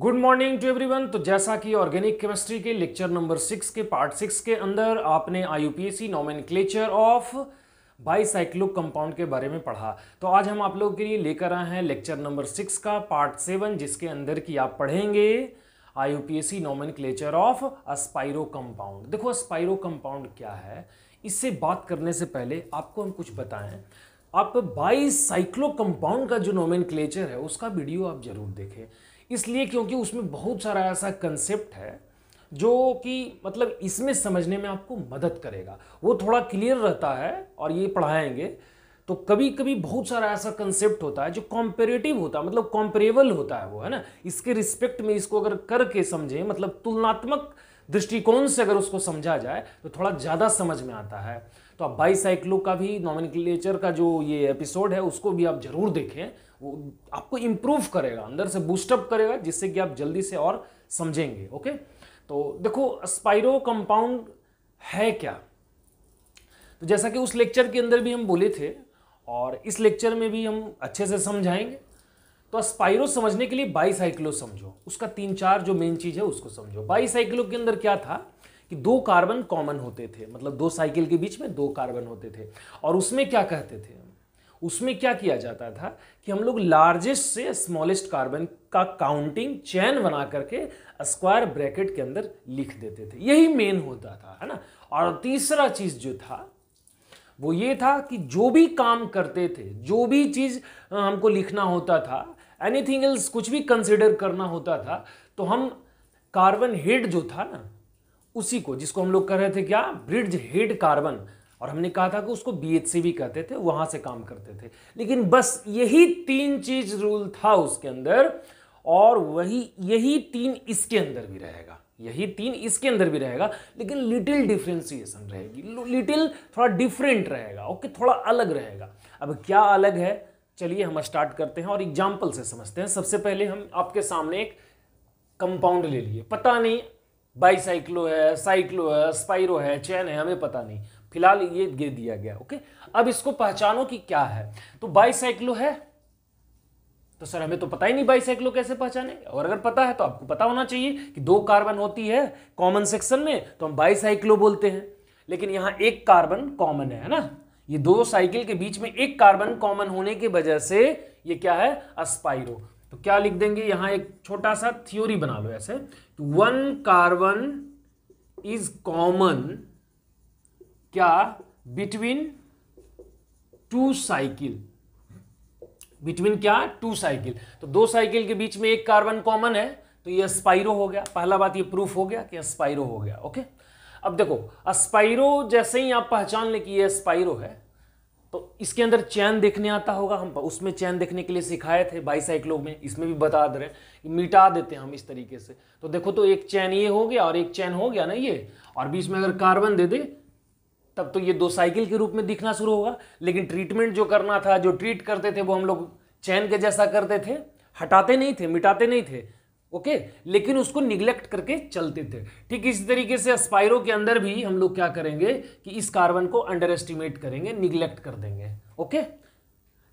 good morning to everyone तो जैसा कि ऑर्गेनिक केमिस्ट्री के लेक्चर नंबर सिक्स के पार्ट सिक्स के अंदर आपने I U P A C nomenclature of bicyclic compound के बारे में पढ़ा तो आज हम आप लोगों के लिए लेकर आए हैं लेक्चर नंबर सिक्स का पार्ट सेवन जिसके अंदर की आप पढ़ेंगे I U P A C nomenclature of spiro compound देखो अस्पायरो कंपाउंड क्या है इससे बात करने से पहले आपको हम कुछ बताएं आप बाईसाइक्लो कंपाउंड का जो नोमेन है उसका वीडियो आप जरूर देखें इसलिए क्योंकि उसमें बहुत सारा ऐसा कंसेप्ट है जो कि मतलब इसमें समझने में आपको मदद करेगा वो थोड़ा क्लियर रहता है और ये पढ़ाएंगे तो कभी कभी बहुत सारा ऐसा कंसेप्ट होता है जो कॉम्पेरेटिव होता है मतलब कॉम्पेरेबल होता है वो है ना इसके रिस्पेक्ट में इसको अगर करके समझे मतलब तुलनात्मक दृष्टिकोण से अगर उसको समझा जाए तो थोड़ा ज़्यादा समझ में आता है तो आप बाईसाइक्लो का भी नॉमिनिक्लेचर का जो ये एपिसोड है उसको भी आप जरूर देखें वो आपको इम्प्रूव करेगा अंदर से बूस्टअप करेगा जिससे कि आप जल्दी से और समझेंगे ओके तो देखो स्पाइरो कंपाउंड है क्या तो जैसा कि उस लेक्चर के अंदर भी हम बोले थे और इस लेक्चर में भी हम अच्छे से समझाएंगे तो स्पाइरो समझने के लिए बाईसाइक्लो समझो उसका तीन चार जो मेन चीज़ है उसको समझो बाईसाइक्लो के अंदर क्या था कि दो कार्बन कॉमन होते थे मतलब दो साइकिल के बीच में दो कार्बन होते थे और उसमें क्या कहते थे उसमें क्या किया जाता था कि हम लोग लार्जेस्ट से स्मॉलेस्ट कार्बन का काउंटिंग चैन बना करके स्क्वायर ब्रैकेट के अंदर लिख देते थे यही मेन होता था है ना और तीसरा चीज़ जो था वो ये था कि जो भी काम करते थे जो भी चीज़ हमको लिखना होता था एनीथिंग एल्स कुछ भी कंसिडर करना होता था तो हम कार्बन हेड जो था ना उसी को जिसको हम लोग कह रहे थे क्या ब्रिज हेड कार्बन और हमने कहा था कि उसको बीएचसी भी कहते थे वहां से काम करते थे लेकिन बस यही तीन चीज रूल था उसके अंदर और वही यही तीन इसके अंदर भी रहेगा यही तीन इसके अंदर भी रहेगा लेकिन लिटिल डिफ्रेंसिएशन रहेगी लिटिल थोड़ा डिफरेंट रहेगा ओके थोड़ा अलग रहेगा अब क्या अलग है चलिए हम स्टार्ट करते हैं और एग्जाम्पल से समझते हैं सबसे पहले हम आपके सामने एक कंपाउंड ले लिए पता नहीं बाईसाइक्लो है साइक्लो है स्पाइरो है चैन है हमें पता नहीं फिलहाल ये दे दिया गया ओके अब इसको पहचानो कि क्या है तो बाईसाइक्लो है तो सर हमें तो पता ही नहीं बाईसाइक्लो कैसे पहचाने और अगर पता है तो आपको पता होना चाहिए कि दो कार्बन होती है कॉमन सेक्शन में तो हम बाईसाइक्लो बोलते हैं लेकिन यहां एक कार्बन कॉमन है ना ये दो साइकिल के बीच में एक कार्बन कॉमन होने की वजह से ये क्या है अस्पाइरो तो क्या लिख देंगे यहां एक छोटा सा थ्योरी बना लो ऐसे वन कार्बन इज कॉमन क्या बिटवीन टू साइकिल बिटवीन क्या टू साइकिल तो दो साइकिल के बीच में एक कार्बन कॉमन है तो ये स्पाइरो हो गया पहला बात ये प्रूफ हो गया कि स्पाइरो हो गया ओके अब देखो स्पाइरो जैसे ही आप पहचान ले कि ये स्पाइरो है तो इसके अंदर चैन देखने आता होगा हम उसमें चैन देखने के लिए सिखाए थे बाईसाइक्लो में इसमें भी बता दे रहे हैं मिटा देते हैं हम इस तरीके से तो देखो तो एक चैन ये हो गया और एक चैन हो गया ना ये और बीच में अगर कार्बन दे दे तब तो ये दो साइकिल के रूप में दिखना शुरू होगा लेकिन ट्रीटमेंट जो करना था जो ट्रीट करते थे वो हम लोग चैन के जैसा करते थे हटाते नहीं थे मिटाते नहीं थे ओके लेकिन उसको निग्लेक्ट करके चलते थे ठीक इसी तरीके से स्पायरो के अंदर भी हम लोग क्या करेंगे कि इस कार्बन को अंडर एस्टिमेट करेंगे निग्लेक्ट कर देंगे ओके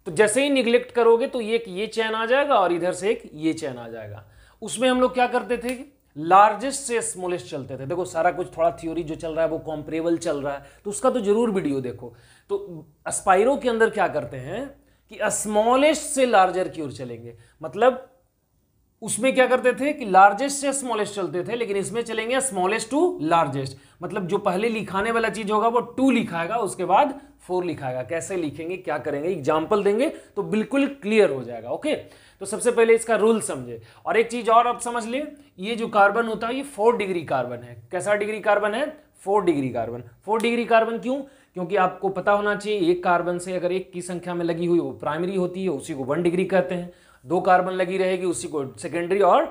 तो जैसे ही निग्लेक्ट करोगे तो एक ये चैन आ जाएगा और इधर से एक ये चैन आ जाएगा उसमें हम लोग क्या करते थे लार्जेस्ट से स्मॉलेस्ट चलते थे देखो सारा कुछ थोड़ा थ्योरी जो चल रहा है वो कॉम्परेबल चल रहा है तो उसका तो जरूर वीडियो देखो तो अस्पायरों के अंदर क्या करते हैं कि स्मॉलेस्ट से लार्जर की ओर चलेंगे मतलब उसमें क्या करते थे कि लार्जेस्ट से स्मॉलेस्ट चलते थे लेकिन इसमें चलेंगे स्मॉलेस्ट टू लार्जेस्ट मतलब जो पहले लिखाने वाला चीज होगा वो टू लिखाएगा उसके बाद फोर लिखाएगा कैसे लिखेंगे क्या करेंगे एग्जाम्पल देंगे तो बिल्कुल क्लियर हो जाएगा ओके तो सबसे पहले इसका रूल समझे और एक चीज और आप समझ लें ये जो कार्बन होता है ये फोर डिग्री कार्बन है कैसा डिग्री कार्बन है four degree carbon four degree carbon क्यों क्योंकि आपको पता होना चाहिए एक कार्बन से अगर एक की संख्या में लगी हुई वो प्राइमरी होती है उसी को वन डिग्री कहते हैं दो कार्बन लगी रहेगी उसी को सेकेंडरी और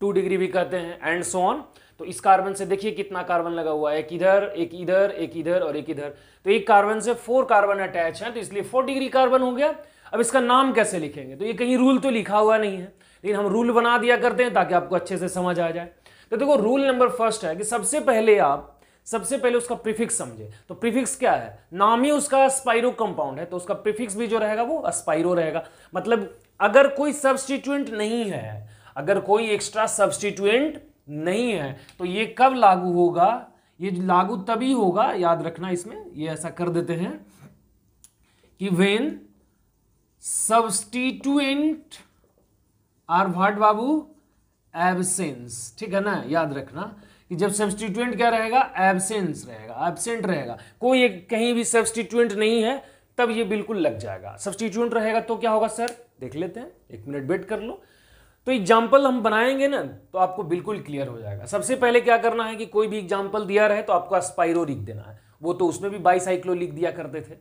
टू डिग्री भी कहते हैं एंड सो ऑन तो इस कार्बन से देखिए कितना कार्बन लगा हुआ है एक इधर एक इधर एक इधर और एक इधर तो एक कार्बन से फोर कार्बन अटैच है तो इसलिए फोर डिग्री कार्बन हो गया अब इसका नाम कैसे लिखेंगे तो ये कहीं रूल तो लिखा हुआ नहीं है लेकिन हम रूल बना दिया करते हैं ताकि आपको अच्छे से समझ आ जाए तो देखो रूल नंबर फर्स्ट है कि सबसे पहले आप सबसे पहले उसका प्रीफिक्स समझे तो प्रीफिक्स क्या है नाम ही उसका स्पाइरो कंपाउंड है तो उसका प्रीफिक्स भी जो रहेगा वो स्पाइरो रहेगा मतलब अगर कोई सब्सटीट्यूएंट नहीं है अगर कोई एक्स्ट्रा सब्सटीट्यूएंट नहीं है तो ये कब लागू होगा ये लागू तभी होगा याद रखना इसमें ये ऐसा कर देते हैं कि वेन सब्सटीट्यूएंट आर भाट बाबू एबसेंस ठीक है ना याद रखना कि जब सब्सटीट्यूएंट क्या रहेगा एबसेंस रहेगा एबसेंट रहेगा कोई एक कहीं भी सब्सटीट्यूएंट नहीं है तब ये बिल्कुल लग जाएगा सब्सटीट्यूंट रहेगा तो क्या होगा सर देख लेते हैं एक मिनट वेट कर लो तो एग्जाम्पल हम बनाएंगे ना तो आपको बिल्कुल क्लियर हो जाएगा सबसे पहले क्या करना है कि कोई भी एग्जाम्पल दिया रहे तो आपको स्पाइरो लिख देना है वो तो उसमें भी बाईसाइक्लो लिख दिया करते थे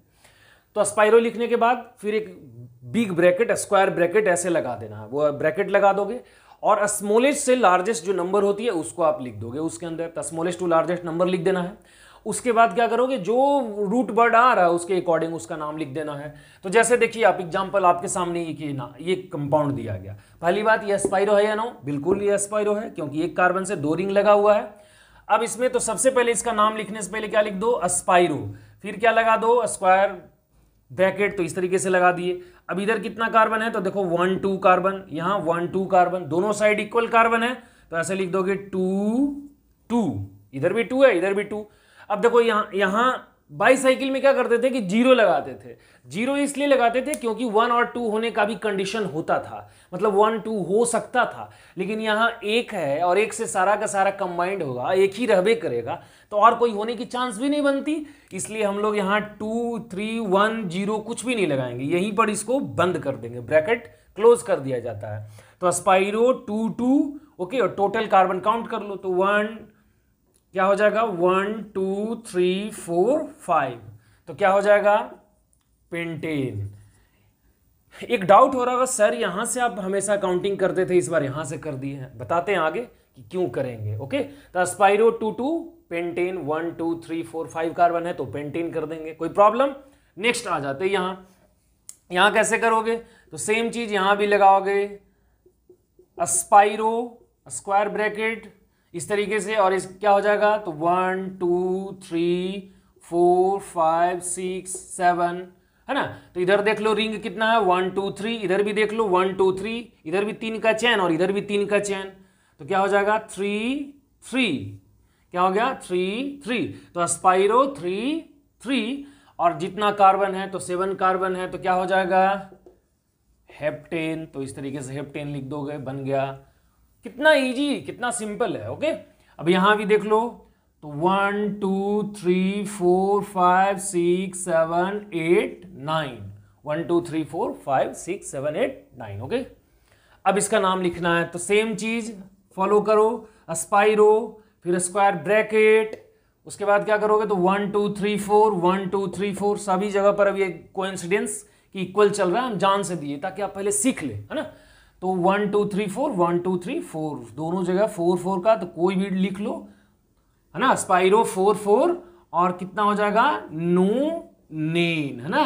तो स्पाइरो लिखने के बाद फिर एक बिग ब्रैकेट स्क्वायर ब्रैकेट ऐसे लगा देना है वो ब्रैकेट लगा दोगे और स्मॉलेस्ट से लार्जेस्ट जो नंबर होती है उसको आप लिख दोगे उसके अंदर तो स्मॉलेस्ट टू लार्जेस्ट नंबर लिख देना है उसके बाद क्या करोगे जो रूट वर्ड आ रहा है उसके अकॉर्डिंग उसका नाम लिख देना है तो जैसे देखिए आप एग्जाम्पल आपके सामने ये ना ये कंपाउंड दिया गया पहली बात ये एस्पायरो है या नो बिल्कुल ये एस्पायरो है क्योंकि एक कार्बन से दो रिंग लगा हुआ है अब इसमें तो सबसे पहले इसका नाम लिखने से पहले क्या लिख दो अस्पायरो फिर क्या लगा दो स्क्वायर ब्रैकेट तो इस तरीके से लगा दिए अब इधर कितना कार्बन है तो देखो वन टू कार्बन यहां वन टू कार्बन दोनों साइड इक्वल कार्बन है तो ऐसे लिख दोगे टू टू इधर भी टू है इधर भी टू अब देखो यहाँ यहाँ बाईसाइकिल में क्या करते थे कि जीरो लगाते थे जीरो इसलिए लगाते थे क्योंकि वन और टू होने का भी कंडीशन होता था मतलब वन टू हो सकता था लेकिन यहाँ एक है और एक से सारा का सारा कंबाइंड होगा एक ही रहबे करेगा तो और कोई होने की चांस भी नहीं बनती इसलिए हम लोग यहाँ टू थ्री वन जीरो कुछ भी नहीं लगाएंगे यहीं पर इसको बंद कर देंगे ब्रैकेट क्लोज कर दिया जाता है तो स्पाइरो टू टू ओके और टोटल कार्बन काउंट कर लो तो वन क्या हो जाएगा one two three four five तो क्या हो जाएगा पेंटेन एक डाउट हो रहा होगा सर यहां से आप हमेशा काउंटिंग करते थे इस बार यहां से कर दिए हैं बताते हैं आगे कि क्यों करेंगे ओके तो spiro two two pentane one two three four five carbon है तो पेंटेन कर देंगे कोई प्रॉब्लम नेक्स्ट आ जाते यहां यहां कैसे करोगे तो सेम चीज यहां भी लगाओगे स्पाइरो स्क्वायर ब्रैकेट इस तरीके से और इस क्या हो जाएगा तो one two three four five six seven है ना तो इधर देख लो रिंग कितना है वन टू थ्री इधर भी देख लो वन टू थ्री इधर भी तीन का चैन और इधर भी तीन का चैन तो क्या हो जाएगा थ्री थ्री क्या हो गया थ्री थ्री तो स्पाइरो थ्री थ्री और जितना कार्बन है तो सेवन कार्बन है तो क्या हो जाएगा हेप्टेन तो इस तरीके से हेप्टेन लिख दोगे बन गया कितना इजी कितना सिंपल है ओके अब यहां भी देख लो तो one two three four five six seven eight nine one two three four five six seven eight nine okay अब इसका नाम लिखना है तो सेम चीज फॉलो करो स्पाइरो फिर स्क्वायर ब्रैकेट उसके बाद क्या करोगे तो one two three four one two three four सभी जगह पर अब ये कोइंसिडेंस कि इक्वल चल रहा है हम जान से दिए ताकि आप पहले सीख ले है ना तो one two three four one two three four दोनों जगह फोर फोर का तो कोई भी लिख लो है ना स्पाइरो फोर फोर और कितना हो जाएगा नो नेन है ना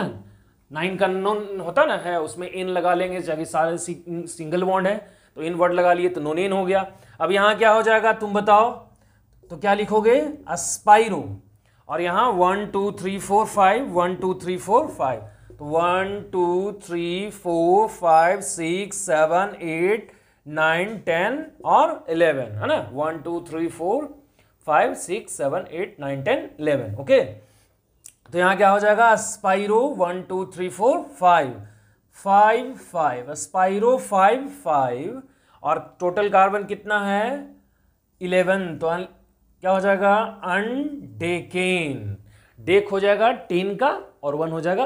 नाइन का नोन होता ना है उसमें एन लगा लेंगे जबकि सारे सिंगल वॉन्ड है तो इन वर्ड लगा लिए तो नो नेन हो गया अब यहाँ क्या हो जाएगा तुम बताओ तो क्या लिखोगे अस्पाइरो और यहाँ one two three four five one two three four five one two three four five six seven eight nine ten और इलेवन है ना one two three four five six seven eight nine ten eleven okay तो यहाँ क्या हो जाएगा spiro one two three four five five five spiro five five और total carbon कितना है इलेवन तो क्या हो जाएगा अनडेकेन डेक हो जाएगा टीन का और वन हो जाएगा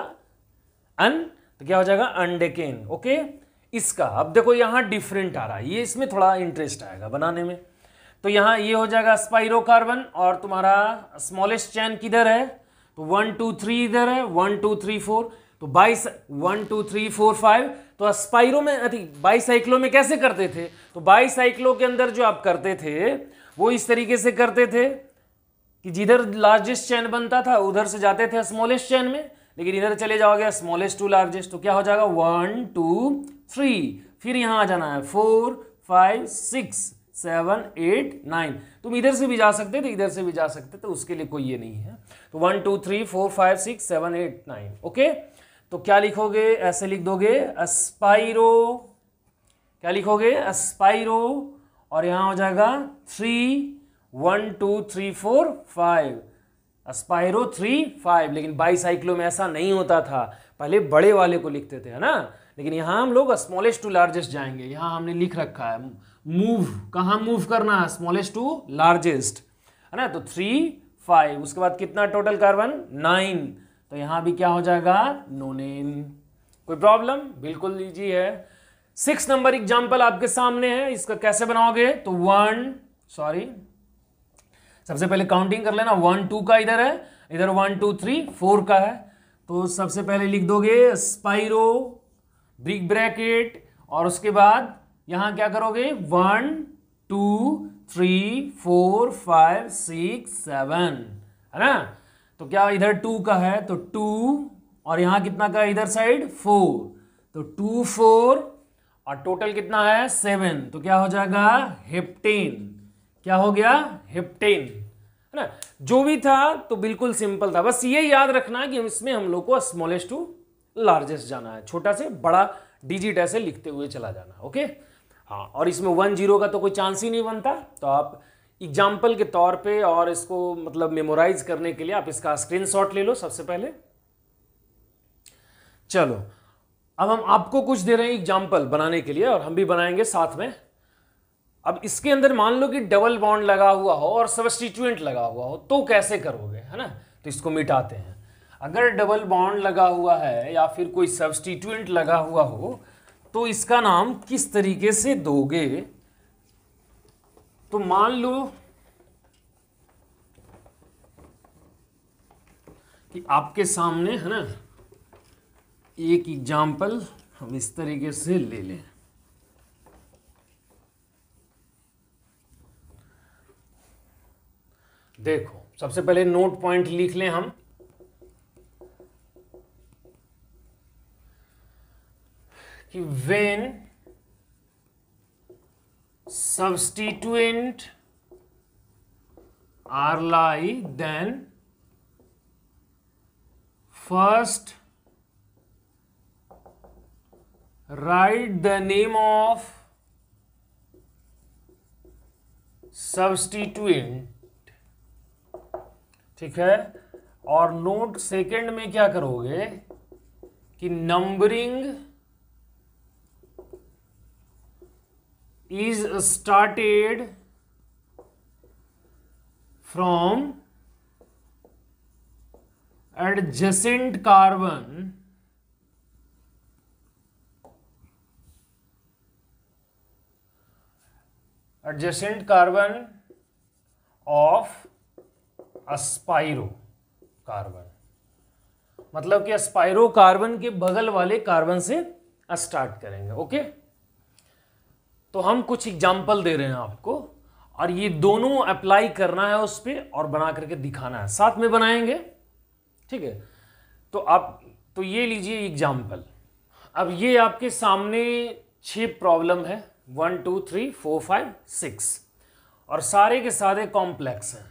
अन तो क्या हो जाएगा अनडेकेन ओके इसका अब देखो यहां डिफरेंट आ रहा है ये इसमें थोड़ा इंटरेस्ट आएगा बनाने में तो यहां ये हो जाएगा स्पाइरोकार्बन और तुम्हारा स्मॉलेस्ट चैन किधर है तो वन टू थ्री इधर है वन टू थ्री फोर तो बाईस one two three four five तो स्पाइरो में अति बाईसाइक्लो में कैसे करते थे तो बाईसाइक्लो के अंदर जो आप करते थे वो इस तरीके से करते थे कि जिधर लार्जेस्ट चैन बनता था उधर से जाते थे स्मॉलेस्ट चैन में लेकिन इधर चले जाओगे स्मॉलेस्ट टू लार्जेस्ट तो क्या हो जाएगा वन टू थ्री फिर यहाँ आ जाना है four five six seven eight nine तुम इधर से भी जा सकते तो इधर से भी जा सकते तो उसके लिए कोई ये नहीं है तो one two three four five six seven eight nine okay तो क्या लिखोगे ऐसे लिख दोगे अस्पाइरो क्या लिखोगे अस्पाइरो और यहाँ हो जाएगा three one two three four five spiro three five लेकिन बाईसाइक्लो में ऐसा नहीं होता था पहले बड़े वाले को लिखते थे है ना लेकिन यहाँ हम लोग स्मॉलेस्ट टू लार्जेस्ट जाएंगे यहाँ हमने लिख रखा है मूव कहाँ मूव करना है स्मॉलेस्ट टू लार्जेस्ट है ना तो थ्री फाइव उसके बाद कितना टोटल कार्बन नाइन तो यहाँ भी क्या हो जाएगा नोनेन कोई प्रॉब्लम बिल्कुल लीजिए है सिक्स नंबर एग्जाम्पल आपके सामने है इसका कैसे बनाओगे तो वन सॉरी सबसे पहले काउंटिंग कर लेना वन टू का इधर है इधर वन टू थ्री फोर का है तो सबसे पहले लिख दोगे स्पाइरो ब्रिक ब्रैकेट और उसके बाद यहां क्या करोगे one two three four five six seven है ना तो क्या इधर टू का है तो टू और यहां कितना का है इधर साइड फोर तो टू फोर और टोटल कितना है सेवन तो क्या हो जाएगा हिप्टीन क्या हो गया हिप्टेन है ना जो भी था तो बिल्कुल सिंपल था बस ये याद रखना कि इसमें हम लोग को स्मॉलेस्ट टू लार्जेस्ट जाना है छोटा से बड़ा डिजिट ऐसे लिखते हुए चला जाना ओके हाँ और इसमें वन जीरो का तो कोई चांस ही नहीं बनता तो आप एग्जाम्पल के तौर पे और इसको मतलब मेमोराइज करने के लिए आप इसका स्क्रीनशॉट ले लो सबसे पहले चलो अब हम आपको कुछ दे रहे हैं एग्जाम्पल बनाने के लिए और हम भी बनाएंगे साथ में अब इसके अंदर मान लो कि डबल बॉन्ड लगा हुआ हो और सबस्टिट्यूएंट लगा हुआ हो तो कैसे करोगे है ना तो इसको मिटाते हैं अगर डबल बॉन्ड लगा हुआ है या फिर कोई सब्सटीट्यूएंट लगा हुआ हो तो इसका नाम किस तरीके से दोगे तो मान लो कि आपके सामने है ना एक एग्जाम्पल हम इस तरीके से ले लें देखो सबसे पहले नोट पॉइंट लिख लें हम कि when substituent are lie then first write the name of substituent ठीक है और नोट सेकंड में क्या करोगे कि numbering is started from adjacent carbon adjacent carbon of spiro carbon मतलब कि अस्पायरो कार्बन के बगल वाले कार्बन से स्टार्ट करेंगे ओके तो हम कुछ एग्जाम्पल दे रहे हैं आपको और ये दोनों अप्लाई करना है उस पर और बना करके दिखाना है साथ में बनाएंगे ठीक है तो आप तो ये लीजिए एग्जाम्पल अब ये आपके सामने छह प्रॉब्लम है one two three four five six और सारे के सारे कॉम्प्लेक्स हैं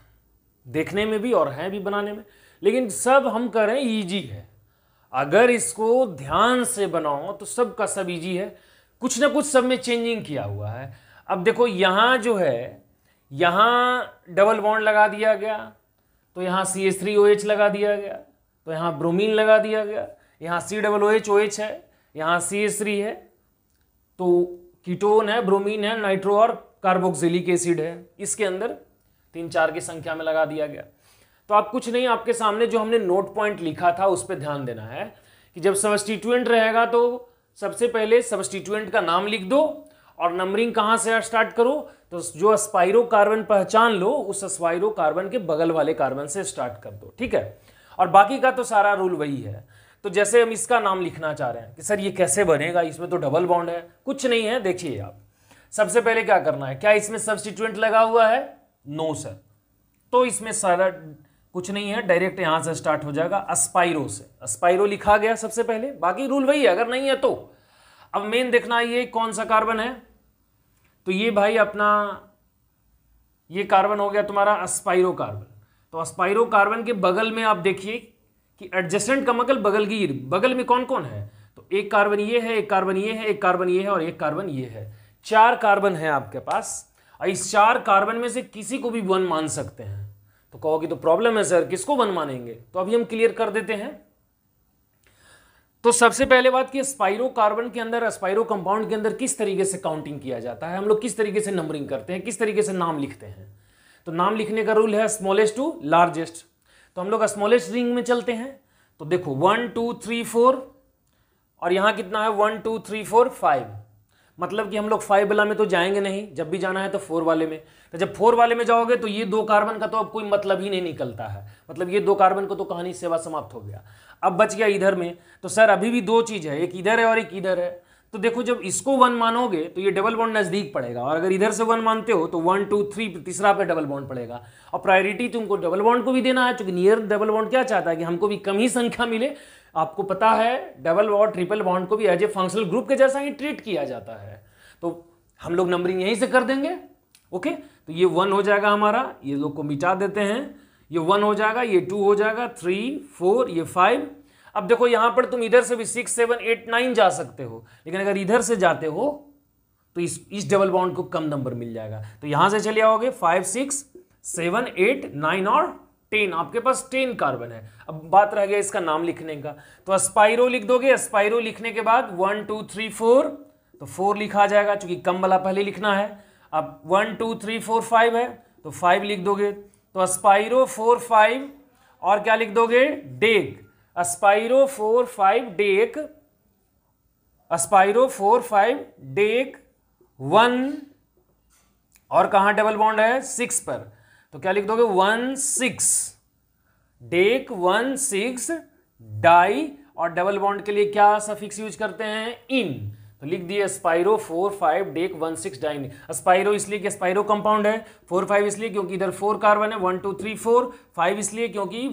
देखने में भी और हैं भी बनाने में लेकिन सब हम कर रहे हैं ईजी है अगर इसको ध्यान से बनाओ तो सब का सब ईजी है कुछ ना कुछ सब में चेंजिंग किया हुआ है अब देखो यहाँ जो है यहाँ डबल बॉन्ड लगा दिया गया तो यहाँ C S three O H लगा दिया गया तो यहाँ ब्रोमीन लगा दिया गया यहाँ C double O H O H है यहाँ सी एस थ्री है तो कीटोन है ब्रोमीन है नाइट्रो और कार्बोक्सिलिक एसिड है इसके अंदर तीन चार की संख्या में लगा दिया गया तो आप कुछ नहीं आपके सामने जो हमने नोट पॉइंट लिखा था उस पर ध्यान देना है कि जब सबस्टिट्यूएंट रहेगा तो सबसे पहले सबस्टिट्यूएंट का नाम लिख दो और नंबरिंग कहाँ से स्टार्ट करो तो जो स्पाइरो कार्बन पहचान लो उस स्पाइरो कार्बन के बगल वाले कार्बन से स्टार्ट कर दो ठीक है और बाकी का तो सारा रूल वही है तो जैसे हम इसका नाम लिखना चाह रहे हैं कि सर ये कैसे बनेगा इसमें तो डबल बॉन्ड है कुछ नहीं है देखिए आप सबसे पहले क्या करना है क्या इसमें सब्सटीट्यूएंट लगा हुआ है नो सर तो इसमें सारा कुछ नहीं है डायरेक्ट यहां से स्टार्ट हो जाएगा अस्पायरो से अस्पायरो लिखा गया सबसे पहले बाकी रूल वही है अगर नहीं है तो अब मेन देखना ये कौन सा कार्बन है तो ये भाई अपना ये कार्बन हो गया तुम्हारा अस्पायरो कार्बन तो अस्पायरो कार्बन के बगल में आप देखिए कि एडजस्टेंट का मकल मतलब बगलगीर बगल में कौन कौन है तो एक कार्बन ये है एक कार्बन ये है एक कार्बन ये है और एक कार्बन ये है चार कार्बन है आपके पास इस चार कार्बन में से किसी को भी वन मान सकते हैं तो कहोगे तो प्रॉब्लम है सर किसको वन मानेंगे तो अभी हम क्लियर कर देते हैं तो सबसे पहले बात की स्पाइरो कार्बन के अंदर स्पाइरो कंपाउंड के अंदर किस तरीके से काउंटिंग किया जाता है हम लोग किस तरीके से नंबरिंग करते हैं किस तरीके से नाम लिखते हैं तो नाम लिखने का रूल है स्मॉलेस्ट टू लार्जेस्ट तो हम लोग स्मॉलेस्ट रिंग में चलते हैं तो देखो वन टू थ्री फोर और यहां कितना है one two three four five मतलब कि हम लोग फाइव वाला में तो जाएंगे नहीं जब भी जाना है तो फोर वाले में तो जब फोर वाले में जाओगे तो ये दो कार्बन का तो अब कोई मतलब ही नहीं निकलता है मतलब ये दो कार्बन को तो कहानी सेवा समाप्त हो गया अब बच गया इधर में तो सर अभी भी दो चीज़ है एक इधर है और एक इधर है तो देखो जब इसको वन मानोगे तो ये डबल बॉन्ड नज़दीक पड़ेगा और अगर इधर से वन मानते हो तो वन टू थ्री तीसरा पे डबल बॉन्ड पड़ेगा और प्रायोरिटी तुमको डबल बॉन्ड को भी देना है क्योंकि नियर डबल बॉन्ड क्या चाहता है कि हमको भी कम ही संख्या मिले आपको पता है डबल बॉन्ड ट्रिपल बॉन्ड को भी एज ए फंक्शनल ग्रुप के जैसा ही ट्रीट किया जाता है तो हम लोग नंबरिंग यहीं से कर देंगे ओके तो ये वन हो जाएगा हमारा ये लोग को मिटा देते हैं ये वन हो जाएगा ये टू हो जाएगा थ्री फोर ये फाइव अब देखो यहां पर तुम इधर से भी सिक्स सेवन एट नाइन जा सकते हो लेकिन अगर इधर से जाते हो तो इस इस डबल बाउंड को कम नंबर मिल जाएगा तो यहां से चले आओगे five six seven eight nine और टेन आपके पास टेन कार्बन है अब बात रह गया इसका नाम लिखने का तो स्पाइरो लिख दोगे स्पाइरो लिखने के बाद वन टू थ्री फोर तो फोर लिखा जाएगा चूंकि कम वाला पहले लिखना है अब one two three four five है तो फाइव लिख दोगे तो स्पाइरो फोर फाइव और क्या लिख दोगे dec spiro four five dec spiro four five dec one और कहा डबल बॉन्ड है सिक्स पर तो क्या लिख दोगे one six dec one six di और डबल बॉन्ड के लिए क्या सफिक्स यूज करते हैं इन तो लिख दिए spiro four five dec one six diene spiro इसलिए कि स्पाइरो कंपाउंड है फोर फाइव इसलिए क्योंकि इधर फोर कार्बन है one two three four five इसलिए क्योंकि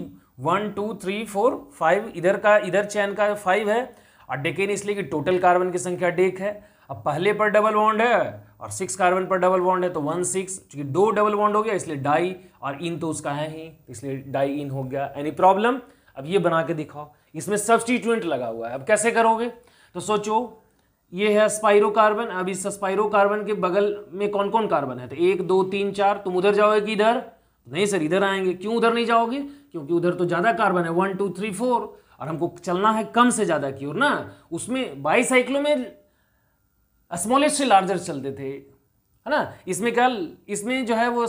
one two three four five इधर का इधर चैन का फाइव है और डेकेन इसलिए कि टोटल कार्बन की संख्या डेक है अब पहले पर डबल बॉन्ड है और सिक्स कार्बन पर डबल बॉन्ड है तो वन सिक्स चूंकि दो डबल बॉन्ड हो गया इसलिए डाई और इन तो उसका है ही तो इसलिए डाई इन हो गया एनी प्रॉब्लम अब ये बना के दिखाओ इसमें सब्सटीट्यूएंट लगा हुआ है अब कैसे करोगे तो सोचो ये है स्पाइरो कार्बन अब इस स्पाइरो कार्बन के बगल में कौन कौन कार्बन है तो एक दो तीन चार तुम उधर जाओगे कि इधर नहीं सर इधर आएंगे क्यों उधर नहीं जाओगे क्योंकि उधर तो ज़्यादा कार्बन है वन टू थ्री फोर और हमको चलना है कम से ज़्यादा की ओर ना उसमें बाईसाइक्लो में स्मॉलेस्ट से लार्जर चलते थे है ना इसमें क्या इसमें जो है वो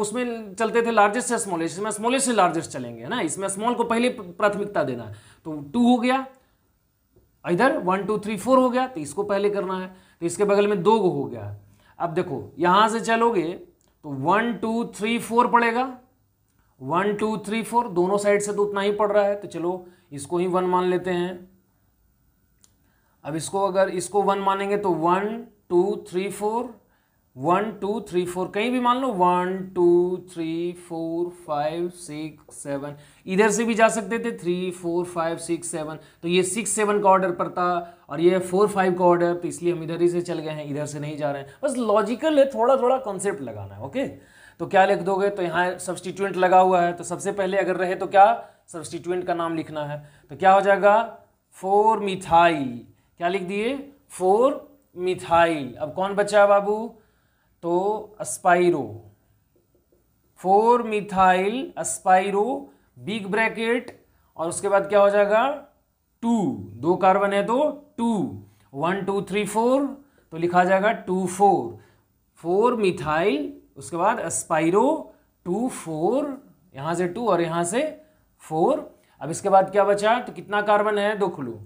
उसमें चलते थे लार्जेस्ट से स्मॉलेस्ट इसमें स्मॉलेस्ट से लार्जेस्ट चलेंगे है ना इसमें स्मॉल को पहले प्राथमिकता देना है तो टू हो गया इधर वन टू थ्री फोर हो गया तो इसको पहले करना है तो इसके बगल में दो हो गया अब देखो यहां से चलोगे तो वन टू थ्री फोर पड़ेगा वन टू थ्री फोर दोनों साइड से तो उतना ही पड़ रहा है तो चलो इसको ही वन मान लेते हैं अब इसको अगर इसको वन मानेंगे तो one two three four one two three four कहीं भी मान लो one two three four five six seven इधर से भी जा सकते थे three four five six seven तो ये सिक्स सेवन का ऑर्डर पड़ता और ये फोर फाइव का ऑर्डर तो इसलिए हम इधर ही से चल गए हैं इधर से नहीं जा रहे हैं बस लॉजिकल है थोड़ा थोड़ा कॉन्सेप्ट लगाना है ओके तो क्या लिख दोगे तो यहाँ सब्सटीट्यूंट लगा हुआ है तो सबसे पहले अगर रहे तो क्या सब्सटीट्यूंट का नाम लिखना है तो क्या हो जाएगा फोर मिथाई क्या लिख दिए फोर मिथाइल अब कौन बचा बाबू तो spiro four methyl spiro big bracket और उसके बाद क्या हो जाएगा टू दो कार्बन है तो two one two three four तो लिखा जाएगा टू फोर फोर मिथाइल उसके बाद अस्पाइरो टू फोर यहां से टू और यहां से फोर अब इसके बाद क्या बचा तो कितना कार्बन है दो खुलू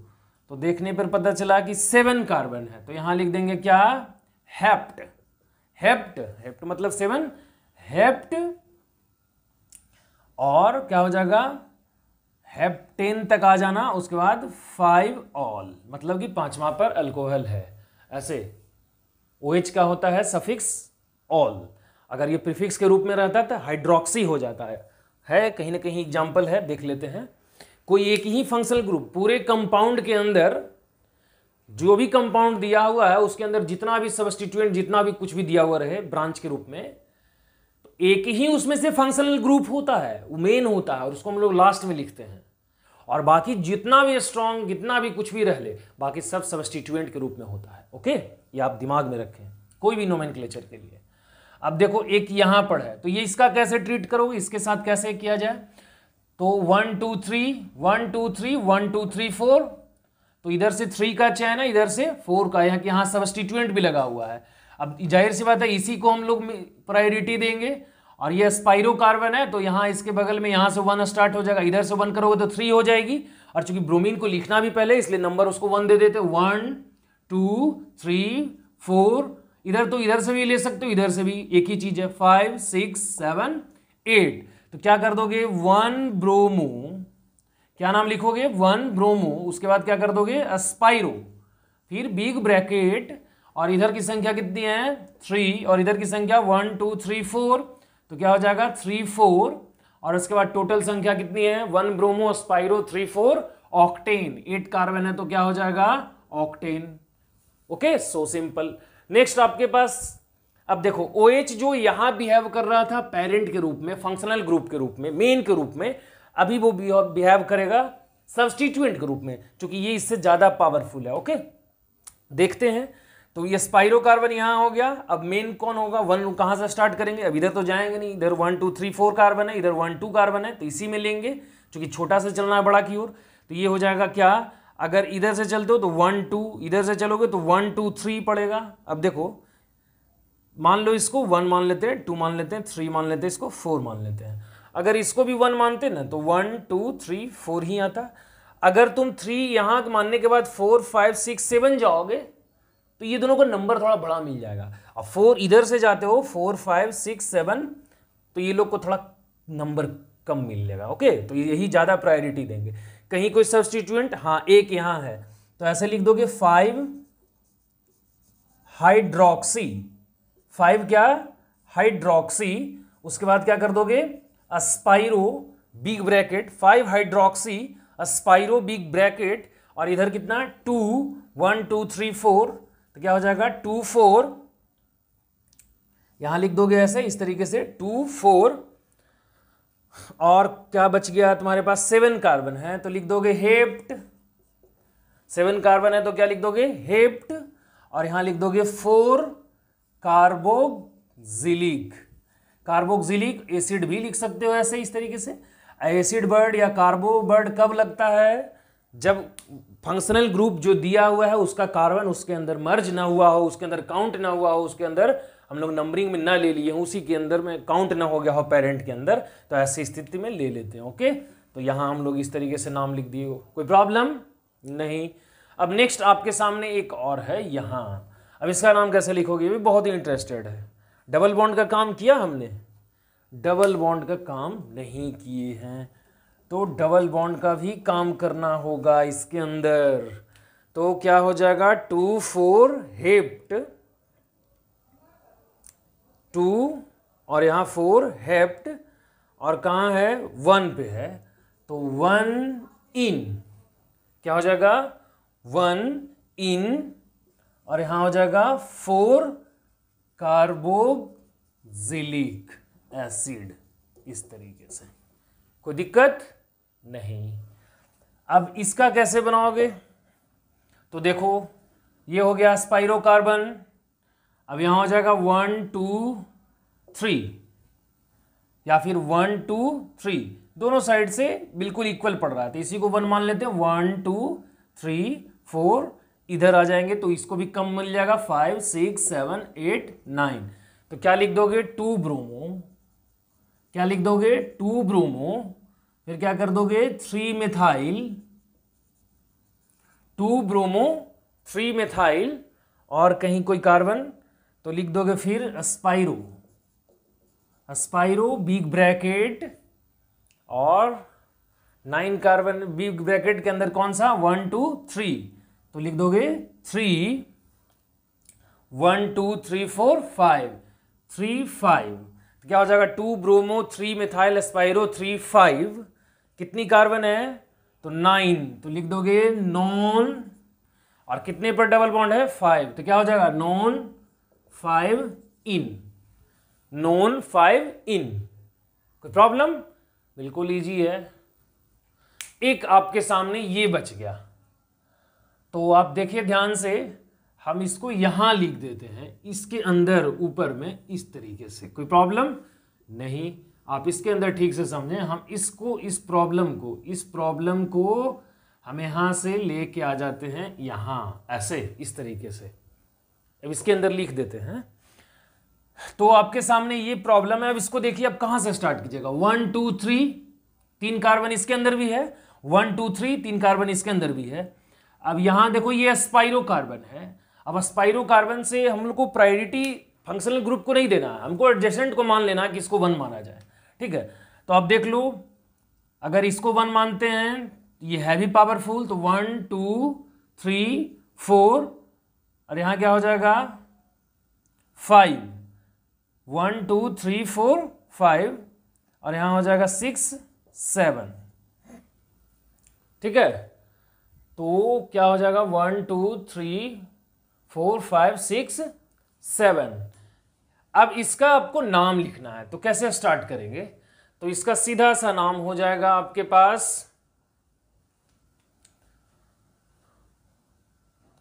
तो देखने पर पता चला कि सेवन कार्बन है तो यहां लिख देंगे क्या हेप्ट हेप्ट हेप्ट मतलब सेवन हेप्ट और क्या हो जाएगा हेप्टेन तक आ जाना उसके बाद फाइव ऑल मतलब कि पांचवा पर अल्कोहल है ऐसे ओ OH का होता है सफिक्स ऑल अगर ये प्रीफिक्स के रूप में रहता तो हाइड्रोक्सी हो जाता है है कहीं ना कहीं एग्जाम्पल है देख लेते हैं कोई एक ही फंक्शनल ग्रुप पूरे कंपाउंड के अंदर जो भी कंपाउंड दिया हुआ है उसके अंदर जितना भी सबस्टिट्यूएंट जितना भी कुछ भी दिया हुआ रहे ब्रांच के रूप में तो एक ही उसमें से फंक्शनल ग्रुप होता है मेन होता है और उसको हम लोग लास्ट में लिखते हैं और बाकी जितना भी स्ट्रांग जितना भी कुछ भी रह ले बाकी सब सबस्टिट्यूएंट के रूप में होता है ओके ये आप दिमाग में रखें कोई भी नोमेन के लिए अब देखो एक यहां पर है तो ये इसका कैसे ट्रीट करोगे इसके साथ कैसे किया जाए तो one two three one two three one two three four तो इधर से थ्री का चैन है इधर से फोर का यहाँ यहाँ सबस्टिट्यूएंट भी लगा हुआ है अब जाहिर सी बात है इसी को हम लोग प्रायोरिटी देंगे और ये स्पाइरो कार्बन है तो यहाँ इसके बगल में यहाँ से वन स्टार्ट हो जाएगा इधर से वन करोगे तो थ्री हो जाएगी और चूंकि ब्रोमीन को लिखना भी पहले इसलिए नंबर उसको वन दे देते वन टू थ्री फोर इधर तो इधर से भी ले सकते हो इधर से भी एक ही चीज़ है फाइव सिक्स सेवन एट तो क्या कर दोगे वन ब्रोमो क्या नाम लिखोगे वन ब्रोमो उसके बाद क्या कर दोगे अस्पाइरो फिर बिग ब्रैकेट और इधर की संख्या कितनी है थ्री और इधर की संख्या वन टू थ्री फोर तो क्या हो जाएगा थ्री फोर और उसके बाद टोटल संख्या कितनी है one bromo spiro three four octane eight carbon है तो क्या हो जाएगा octane okay so simple next आपके पास अब देखो ओ OH जो यहां बिहेव कर रहा था पेरेंट के रूप में फंक्शनल ग्रुप के रूप में मेन के रूप में अभी वो बिहेव करेगा सब्सटीट्यूएंट के रूप में क्योंकि ये इससे ज़्यादा पावरफुल है ओके देखते हैं तो ये स्पाइरो कार्बन हो गया अब मेन कौन होगा वन कहां से स्टार्ट करेंगे अब इधर तो जाएंगे नहीं इधर one two three four carbon है इधर वन टू कार्बन है तो इसी में लेंगे क्योंकि छोटा से चलना है बड़ा की ओर तो ये हो जाएगा क्या अगर इधर से चलते हो तो वन टू इधर से चलोगे तो वन टू थ्री पड़ेगा अब देखो मान लो इसको वन मान लेते हैं टू मान लेते हैं थ्री मान लेते हैं इसको फोर मान लेते हैं अगर इसको भी वन मानते ना तो वन टू थ्री फोर ही आता अगर तुम थ्री यहाँ मानने के बाद फोर फाइव सिक्स सेवन जाओगे तो ये दोनों को नंबर थोड़ा बड़ा मिल जाएगा अब फोर इधर से जाते हो फोर फाइव सिक्स सेवन तो ये लोग को थोड़ा नंबर कम मिल जाएगा ओके तो यही ज़्यादा प्रायोरिटी देंगे कहीं कोई सब्सटीट्यूएंट हाँ एक यहाँ है तो ऐसे लिख दोगे फाइव हाइड्रोक्सी फाइव क्या हाइड्रोक्सी उसके बाद क्या कर दोगे spiro big bracket five hydroxy spiro big bracket और इधर कितना two one two three four तो क्या हो जाएगा टू फोर यहां लिख दोगे ऐसे इस तरीके से टू फोर और क्या बच गया तुम्हारे पास सेवन कार्बन है तो लिख दोगे हेप्ट सेवन कार्बन है तो क्या लिख दोगे हेप्ट और यहां लिख दोगे फोर कार्बोक्सिलिक कार्बोक्सिलिक एसिड भी लिख सकते हो ऐसे इस तरीके से एसिड बर्ड या कार्बो बर्ड कब लगता है जब फंक्शनल ग्रुप जो दिया हुआ है उसका कार्बन उसके अंदर मर्ज ना हुआ हो उसके अंदर काउंट ना हुआ हो उसके अंदर हम लोग नंबरिंग में ना ले लिए हो उसी के अंदर में काउंट ना हो गया हो पेरेंट के अंदर तो ऐसी स्थिति में ले लेते हैं ओके तो यहाँ हम लोग इस तरीके से नाम लिख दिए कोई प्रॉब्लम नहीं अब नेक्स्ट आपके सामने एक और है यहाँ अब इसका नाम कैसे लिखोगे भी बहुत ही इंटरेस्टेड है डबल बॉन्ड का काम किया हमने डबल बॉन्ड का काम नहीं किए हैं तो डबल बॉन्ड का भी काम करना होगा इसके अंदर तो क्या हो जाएगा टू फोर हेप्ट टू और यहां फोर हेप्ट और कहाँ है वन पे है तो वन इन क्या हो जाएगा वन इन और यहां हो जाएगा फोर कार्बोजिलिक एसिड इस तरीके से कोई दिक्कत नहीं अब इसका कैसे बनाओगे तो देखो ये हो गया स्पाइरो कार्बन अब यहां हो जाएगा वन टू थ्री या फिर वन टू थ्री दोनों साइड से बिल्कुल इक्वल पड़ रहा है तो इसी को वन मान लेते हैं वन टू थ्री फोर इधर आ जाएंगे तो इसको भी कम मिल जाएगा five six seven eight nine तो क्या लिख दोगे टू ब्रोमो क्या लिख दोगे टू ब्रोमो फिर क्या कर दोगे three methyl two bromo three methyl और कहीं कोई कार्बन तो लिख दोगे फिर स्पाइरो स्पाइरो बिग ब्रैकेट और नाइन कार्बन बिग ब्रैकेट के अंदर कौन सा वन टू थ्री तो लिख दोगे three one two three four five three five तो क्या हो जाएगा two bromo three methyl spiro three five कितनी कार्बन है तो नाइन तो लिख दोगे नॉन और कितने पर डबल बॉन्ड है फाइव तो क्या हो जाएगा non five ene non five ene कोई प्रॉब्लम बिल्कुल ईजी है एक आपके सामने ये बच गया तो आप देखिए ध्यान से हम इसको यहां लिख देते हैं इसके अंदर ऊपर में इस तरीके से कोई प्रॉब्लम नहीं आप इसके अंदर ठीक से समझें हम इसको इस प्रॉब्लम को इस प्रॉब्लम को हम यहां से लेके आ जाते हैं यहां ऐसे इस तरीके से अब इसके अंदर लिख देते हैं तो आपके सामने ये प्रॉब्लम है अब इसको देखिए अब कहां से स्टार्ट कीजिएगा वन टू थ्री तीन कार्बन इसके अंदर भी है वन टू थ्री तीन कार्बन इसके अंदर भी है अब यहां देखो ये स्पाइरो कार्बन है अब अस्पायरो कार्बन से हम लोग को प्रायोरिटी फंक्शनल ग्रुप को नहीं देना है हमको एडजेसेंट को मान लेना कि इसको वन माना जाए ठीक है तो आप देख लो अगर इसको वन मानते हैं ये है भी पावरफुल तो वन टू थ्री फोर और यहां क्या हो जाएगा five one two three four five और यहां हो जाएगा सिक्स सेवन ठीक है तो क्या हो जाएगा one two three four five six seven अब इसका आपको नाम लिखना है तो कैसे स्टार्ट करेंगे तो इसका सीधा सा नाम हो जाएगा आपके पास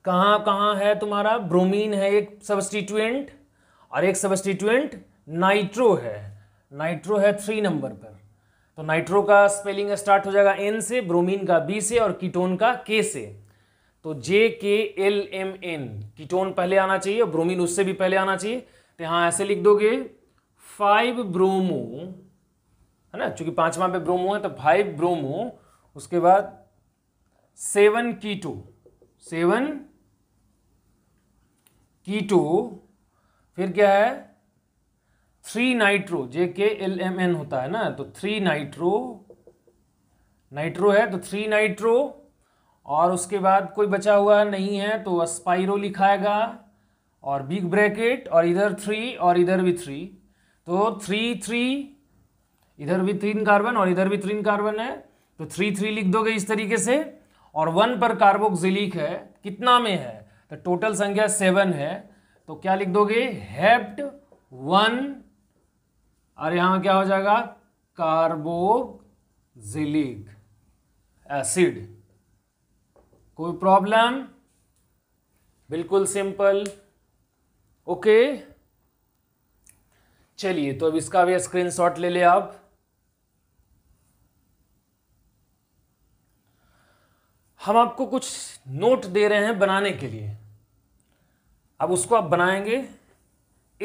कहां कहां है तुम्हारा ब्रोमीन है एक सबस्टिट्यूएंट और एक सबस्टिट्यूएंट नाइट्रो है नाइट्रो है थ्री नंबर पर तो नाइट्रो का स्पेलिंग स्टार्ट हो जाएगा एन से ब्रोमीन का बी से और कीटोन का के से तो जे के एल एम एन कीटोन पहले आना चाहिए और ब्रोमीन उससे भी पहले आना चाहिए तो यहां ऐसे लिख दोगे फाइव ब्रोमो है ना चूंकि पांचवा पे ब्रोमो है तो फाइव ब्रोमो उसके बाद सेवन कीटो सेवन कीटो फिर क्या है थ्री नाइट्रो जे के एल एम एन होता है ना तो थ्री नाइट्रो नाइट्रो है तो थ्री नाइट्रो और उसके बाद कोई बचा हुआ नहीं है तो स्पाइरो लिखाएगा और बिग ब्रैकेट और इधर थ्री और इधर भी थ्री तो थ्री थ्री इधर भी तीन कार्बन और इधर भी तीन कार्बन है तो थ्री थ्री लिख दोगे इस तरीके से और वन पर कार्बोक्सिलिक है कितना में है तो टोटल संख्या सेवन है तो क्या लिख दोगे हेप्ट वन और यहां क्या हो जाएगा कार्बोजिलिक एसिड कोई प्रॉब्लम बिल्कुल सिंपल ओके चलिए तो अब इसका भी स्क्रीनशॉट ले ले आप हम आपको कुछ नोट दे रहे हैं बनाने के लिए अब उसको आप बनाएंगे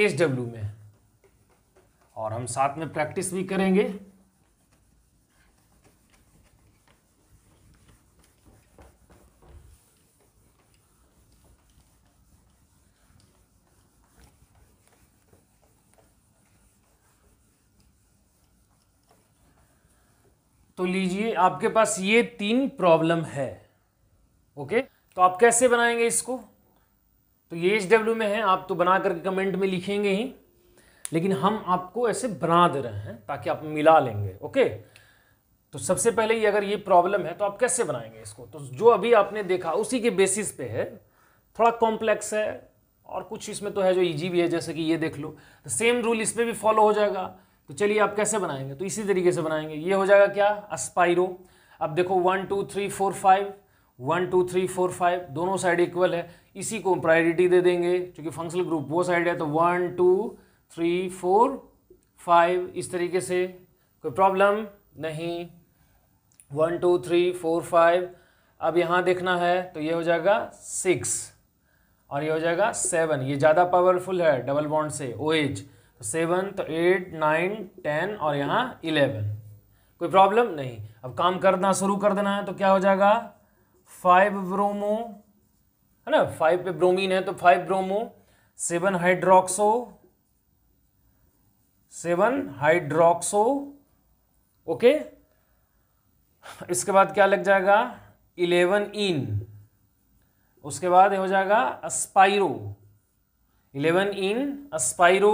एच डब्ल्यू में और हम साथ में प्रैक्टिस भी करेंगे तो लीजिए आपके पास ये तीन प्रॉब्लम है ओके तो आप कैसे बनाएंगे इसको तो ये एच डब्ल्यू में है आप तो बना करके कमेंट में लिखेंगे ही लेकिन हम आपको ऐसे बना दे रहे हैं ताकि आप मिला लेंगे ओके तो सबसे पहले ये अगर ये प्रॉब्लम है तो आप कैसे बनाएंगे इसको तो जो अभी आपने देखा उसी के बेसिस पे है थोड़ा कॉम्प्लेक्स है और कुछ इसमें तो है जो इजी भी है जैसे कि ये देख लो तो सेम रूल इस पर भी फॉलो हो जाएगा तो चलिए आप कैसे बनाएंगे तो इसी तरीके से बनाएंगे ये हो जाएगा क्या अस्पायरो अब देखो one two three four five one two three four five दोनों साइड इक्वल है इसी को प्रायोरिटी दे देंगे क्योंकि फंक्शनल ग्रुप वो साइड है तो one two three four five इस तरीके से कोई प्रॉब्लम नहीं one two three four five अब यहाँ देखना है तो ये हो जाएगा सिक्स और ये हो जाएगा सेवन ये ज़्यादा पावरफुल है डबल बॉन्ड से ओ एज तो सेवन तो एट नाइन टेन और यहाँ इलेवन कोई प्रॉब्लम नहीं अब काम करना शुरू कर देना है तो क्या हो जाएगा फाइव ब्रोमो है ना फाइव पे ब्रोमीन है तो five bromo seven hydroxo seven hydroxo okay इसके बाद क्या लग जाएगा इलेवन इन उसके बाद हो जाएगा अस्पायरो इलेवन इन अस्पायरो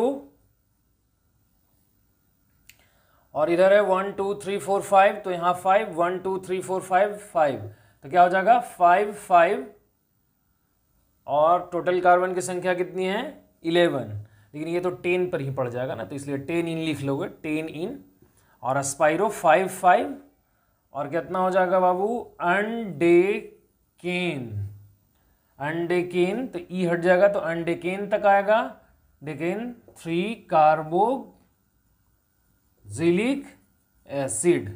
और इधर है one two three four five तो यहां five one two three four five five तो क्या हो जाएगा फाइव फाइव और टोटल कार्बन की संख्या कितनी है इलेवन लेकिन ये तो टेन पर ही पड़ जाएगा ना तो इसलिए टेन इन लिख लोगे टेन इन और अस्पायरो फाइव फाइव और कितना हो जाएगा बाबू अंडे केन अंडे केन तो ई e हट जाएगा तो अंडे केन तक आएगा decane three carboxylic acid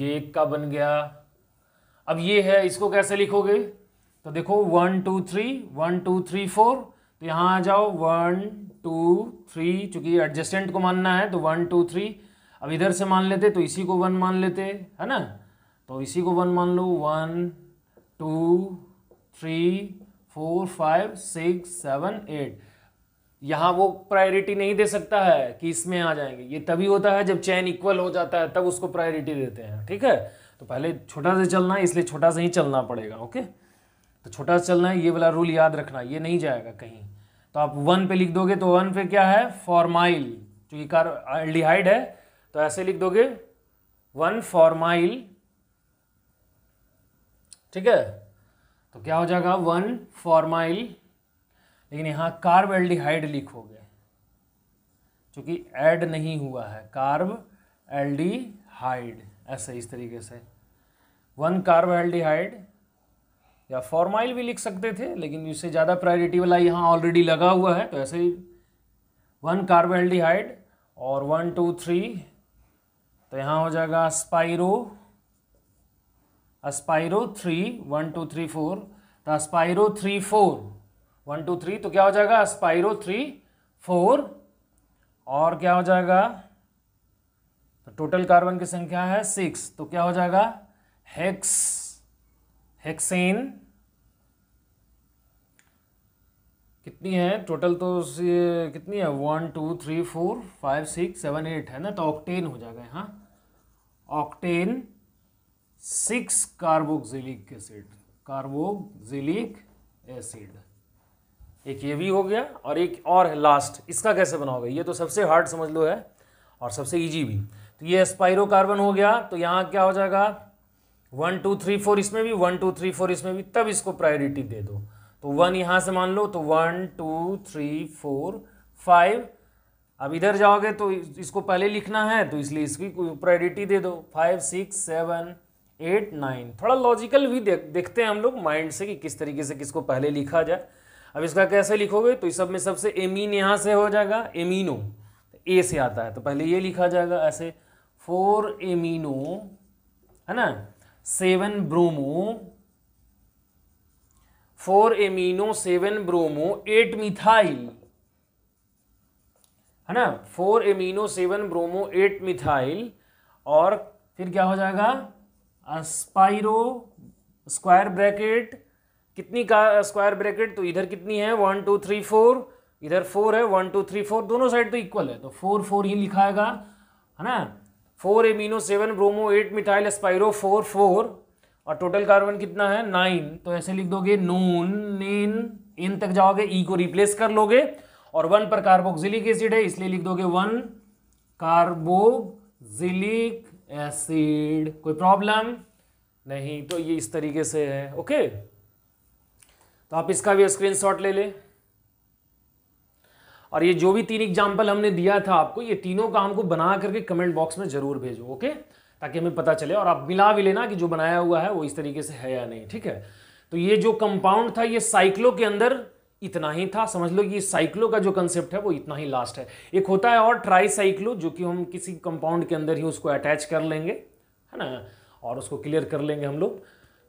ये एक का बन गया अब ये है इसको कैसे लिखोगे तो देखो one two three one two three four तो यहाँ आ जाओ वन टू थ्री चूँकि एडजस्टेंट को मानना है तो वन टू थ्री अब इधर से मान लेते तो इसी को वन मान लेते है ना तो इसी को वन मान लो one two three four five six seven eight यहाँ वो प्रायोरिटी नहीं दे सकता है कि इसमें आ जाएंगे ये तभी होता है जब चैन इक्वल हो जाता है तब उसको प्रायोरिटी देते हैं ठीक है तो पहले छोटा से चलना है इसलिए छोटा से ही चलना पड़ेगा ओके तो छोटा चलना है ये वाला रूल याद रखना ये नहीं जाएगा कहीं तो आप वन पे लिख दोगे तो वन पे क्या है फॉर्माइल चूंकि कार एल्डिहाइड है तो ऐसे लिख दोगे वन फॉर्माइल ठीक है तो क्या हो जाएगा वन फॉर्माइल लेकिन यहां कार्ब एल्डिहाइड लिखोगे चूंकि ऐड नहीं हुआ है कार्ब एल्डिहाइड ऐसे इस तरीके से वन कार्ब एल्डिहाइड या फॉर्माइल भी लिख सकते थे लेकिन इससे ज़्यादा प्रायोरिटी वाला यहाँ ऑलरेडी लगा हुआ है तो ऐसे ही वन कार्बोहाइड्रेट और वन टू थ्री तो यहाँ हो जाएगा spiro spiro three one two three four तो spiro three four one two three तो क्या हो जाएगा स्पाइरो थ्री फोर और क्या हो जाएगा तो टोटल कार्बन की संख्या है सिक्स तो क्या हो जाएगा हेक्स हेक्सेन कितनी है टोटल तो कितनी है one two three four five six seven eight है ना तो ऑक्टेन हो जाएगा यहाँ octane six carboxylic acid carboxylic acid एक ये भी हो गया और एक और है लास्ट इसका कैसे बनाओगे ये तो सबसे हार्ड समझ लो है और सबसे इजी भी तो ये स्पाइरो कार्बन हो गया तो यहाँ क्या हो जाएगा वन टू थ्री फोर इसमें भी वन टू थ्री फोर इसमें भी तब इसको प्रायोरिटी दे दो तो वन यहाँ से मान लो तो one two three four five अब इधर जाओगे तो इसको पहले लिखना है तो इसलिए इसकी प्रायोरिटी दे दो five six seven eight nine थोड़ा लॉजिकल भी देख देखते हैं हम लोग माइंड से कि किस तरीके से किसको पहले लिखा जाए अब इसका कैसे लिखोगे तो इस सब में सबसे एमीन यहाँ से हो जाएगा एमिनो ए से आता है तो पहले ये लिखा जाएगा ऐसे फोर एमिनो है ना seven bromo four amino seven bromo eight methyl है ना four amino seven bromo eight methyl और फिर क्या हो जाएगा स्पाइरो स्क्वायर ब्रैकेट कितनी का स्क्वायर ब्रैकेट तो इधर कितनी है वन टू थ्री फोर इधर फोर है वन टू थ्री फोर दोनों साइड तो इक्वल है तो फोर फोर ही लिखाएगा है ना four amino seven bromo eight methyl spiro four four और टोटल कार्बन कितना है नाइन तो ऐसे लिख दोगे नून नीन एन तक जाओगे ई e को रिप्लेस कर लोगे और वन पर कार्बोक्सिलिक एसिड है इसलिए लिख दोगे वन कार्बोक्सिलिक एसिड कोई प्रॉब्लम नहीं तो ये इस तरीके से है ओके तो आप इसका भी स्क्रीनशॉट ले लें और ये जो भी तीन एग्जाम्पल हमने दिया था आपको ये तीनों का हमको बना करके कमेंट बॉक्स में ज़रूर भेजो ओके ताकि हमें पता चले और आप मिला भी लेना कि जो बनाया हुआ है वो इस तरीके से है या नहीं ठीक है तो ये जो कंपाउंड था ये साइक्लो के अंदर इतना ही था समझ लो कि साइक्लो का जो कंसेप्ट है वो इतना ही लास्ट है एक होता है और ट्राई साइक्लो जो कि हम किसी कंपाउंड के अंदर ही उसको अटैच कर लेंगे है ना और उसको क्लियर कर लेंगे हम लोग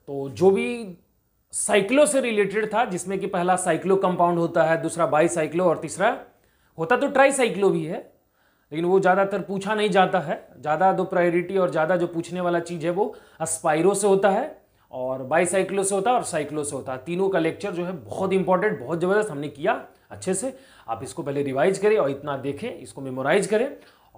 तो जो भी साइक्लो से रिलेटेड था जिसमें कि पहला साइक्लो कंपाउंड होता है दूसरा बाई साइक्लो और तीसरा होता तो ट्राई साइक्लो भी है लेकिन वो ज़्यादातर पूछा नहीं जाता है ज़्यादा दो प्रायोरिटी और ज़्यादा जो पूछने वाला चीज़ है वो अस्पायरो से होता है और बाईसाइक्लो से होता है और साइक्लो से होता है तीनों का लेक्चर जो है बहुत इंपॉर्टेंट बहुत ज़बरदस्त हमने किया अच्छे से आप इसको पहले रिवाइज करें और इतना देखें इसको मेमोराइज करें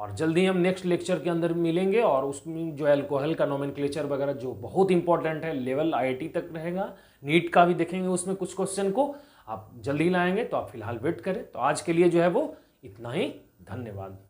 और जल्दी हम नेक्स्ट लेक्चर के अंदर मिलेंगे और उसमें जो एल्कोहल का क्लेचर वगैरह जो बहुत इंपॉर्टेंट है लेवल आई तक रहेगा नीट का भी देखेंगे उसमें कुछ क्वेश्चन को आप जल्दी लाएंगे तो आप फिलहाल वेट करें तो आज के लिए जो है वो इतना ही धन्यवाद